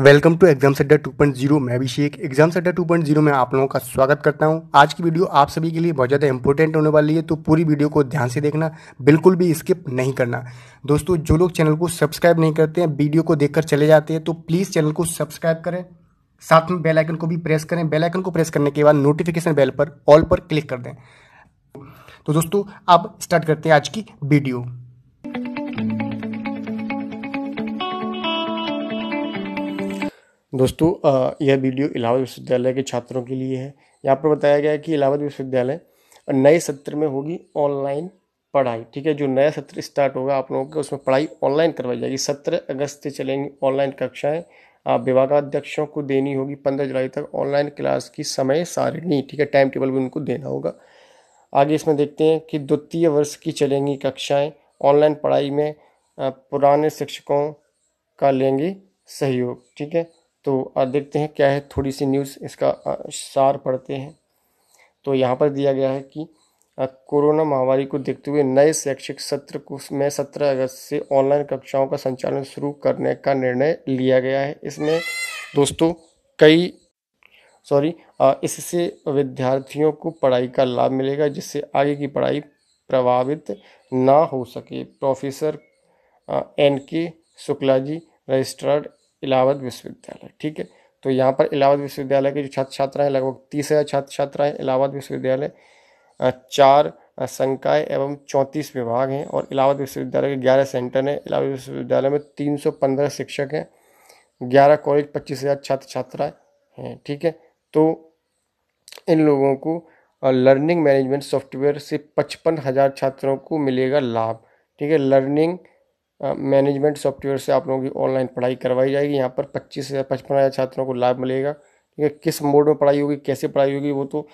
welcome to exam centre 2.0 मैं अभिषेक exam centre 2.0 में आप लोगों का स्वागत करता हूं आज की वीडियो आप सभी के लिए बहुत ज़्यादा इंपॉर्टेंट होने वाली है तो पूरी वीडियो को ध्यान से देखना बिल्कुल भी स्किप नहीं करना दोस्तों जो लोग चैनल को सब्सक्राइब नहीं करते हैं वीडियो को देखकर चले जाते हैं तो प्लीज़ चैनल को सब्सक्राइब करें साथ में बेलाइकन को भी प्रेस करें बेलाइकन को प्रेस करने के बाद नोटिफिकेशन बेल पर ऑल पर क्लिक कर दें तो दोस्तों अब स्टार्ट करते हैं आज की वीडियो दोस्तों यह वीडियो इलाहाबाद विश्वविद्यालय के छात्रों के लिए है यहाँ पर बताया गया है कि इलाहाबाद विश्वविद्यालय नए सत्र में होगी ऑनलाइन पढ़ाई ठीक है जो नया सत्र स्टार्ट होगा आप लोगों के उसमें पढ़ाई ऑनलाइन करवाई जाएगी सत्रह अगस्त से चलेंगी ऑनलाइन कक्षाएँ आप विभागाध्यक्षों को देनी होगी पंद्रह जुलाई तक ऑनलाइन क्लास की समय सारिणी ठीक है टाइम टेबल भी उनको देना होगा आगे इसमें देखते हैं कि द्वितीय वर्ष की चलेंगी कक्षाएँ ऑनलाइन पढ़ाई में पुराने शिक्षकों का लेंगे सहयोग ठीक है तो देखते हैं क्या है थोड़ी सी न्यूज़ इसका सार पढ़ते हैं तो यहाँ पर दिया गया है कि कोरोना महामारी को देखते हुए नए शैक्षिक सत्र को में सत्रह अगस्त से ऑनलाइन कक्षाओं का संचालन शुरू करने का निर्णय लिया गया है इसमें दोस्तों कई सॉरी इससे विद्यार्थियों को पढ़ाई का लाभ मिलेगा जिससे आगे की पढ़ाई प्रभावित ना हो सके प्रोफेसर एन के शुक्ला जी रजिस्ट्रार्ड इलाहाबाद विश्वविद्यालय ठीक है तो यहाँ पर इलाहाबाद विश्वविद्यालय के जो छात्र छात्रा हैं लगभग तीस हज़ार छात्र छात्राएँ इलाहाबाद विश्वविद्यालय चार संकाय एवं चौंतीस विभाग हैं और इलाहाबाद विश्वविद्यालय के ग्यारह सेंटर हैं इलाहाबाद विश्वविद्यालय में तीन सौ पंद्रह शिक्षक हैं ग्यारह कॉलेज पच्चीस हज़ार छात्र छात्राएँ हैं ठीक है तो इन लोगों को लर्निंग मैनेजमेंट सॉफ्टवेयर से पचपन हज़ार छात्रों को मिलेगा लाभ ठीक है लर्निंग मैनेजमेंट सॉफ्टवेयर से आप लोगों की ऑनलाइन पढ़ाई करवाई जाएगी यहाँ पर पच्चीस हज़ार पचपन हज़ार छात्रों को लाभ मिलेगा ठीक है किस मोड में पढ़ाई होगी कैसे पढ़ाई होगी वो तो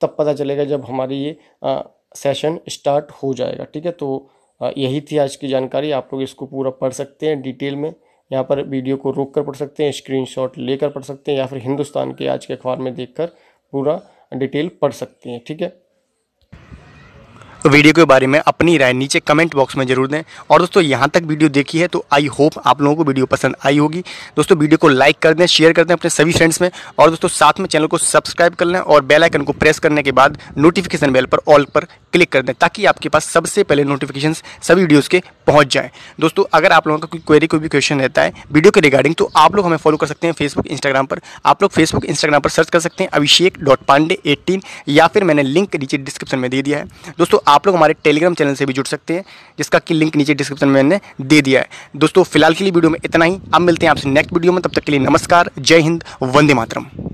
तब पता चलेगा जब हमारी ये आ, सेशन स्टार्ट हो जाएगा ठीक है तो आ, यही थी आज की जानकारी आप लोग इसको पूरा पढ़ सकते हैं डिटेल में यहाँ पर वीडियो को रोक कर पढ़ सकते हैं स्क्रीनशॉट लेकर पढ़ सकते हैं या फिर हिंदुस्तान के आज के अखबार में देखकर पूरा डिटेल पढ़ सकते हैं ठीक है तो वीडियो के बारे में अपनी राय नीचे कमेंट बॉक्स में जरूर दें और दोस्तों यहाँ तक वीडियो देखी है तो आई होप आप लोगों को वीडियो पसंद आई होगी दोस्तों वीडियो को लाइक कर दें शेयर कर दें अपने सभी फ्रेंड्स में और दोस्तों साथ में चैनल को सब्सक्राइब कर लें और बेल आइकन को प्रेस करने के बाद नोटिफिकेशन बेल पर ऑल पर क्लिक कर दें ताकि आपके पास सबसे पहले नोटिफिकेशन सभी वीडियोज़ के पहुँच जाएँ दोस्तों अगर आप लोगों का कोई क्वेरी कोई भी क्वेश्चन रहता है वीडियो के रिगार्डिंग तो आप लोग हमें फॉलो कर सकते हैं फेसबुक इंस्टाग्राम पर आप लोग फेसबुक इंस्टाग्राम पर सर्च कर सकते हैं अभिषेक डॉट पांडे एट्टीन या फिर मैंने लिंक नीचे डिस्क्रिप्शन में दे दिया है दोस्तों आप लोग हमारे टेलीग्राम चैनल से भी जुड़ सकते हैं जिसका कि लिंक नीचे डिस्क्रिप्शन में मैंने दे दिया है दोस्तों फिलहाल के लिए वीडियो में इतना ही अब मिलते हैं आपसे नेक्स्ट वीडियो में तब तक के लिए नमस्कार जय हिंद वंदे मातरम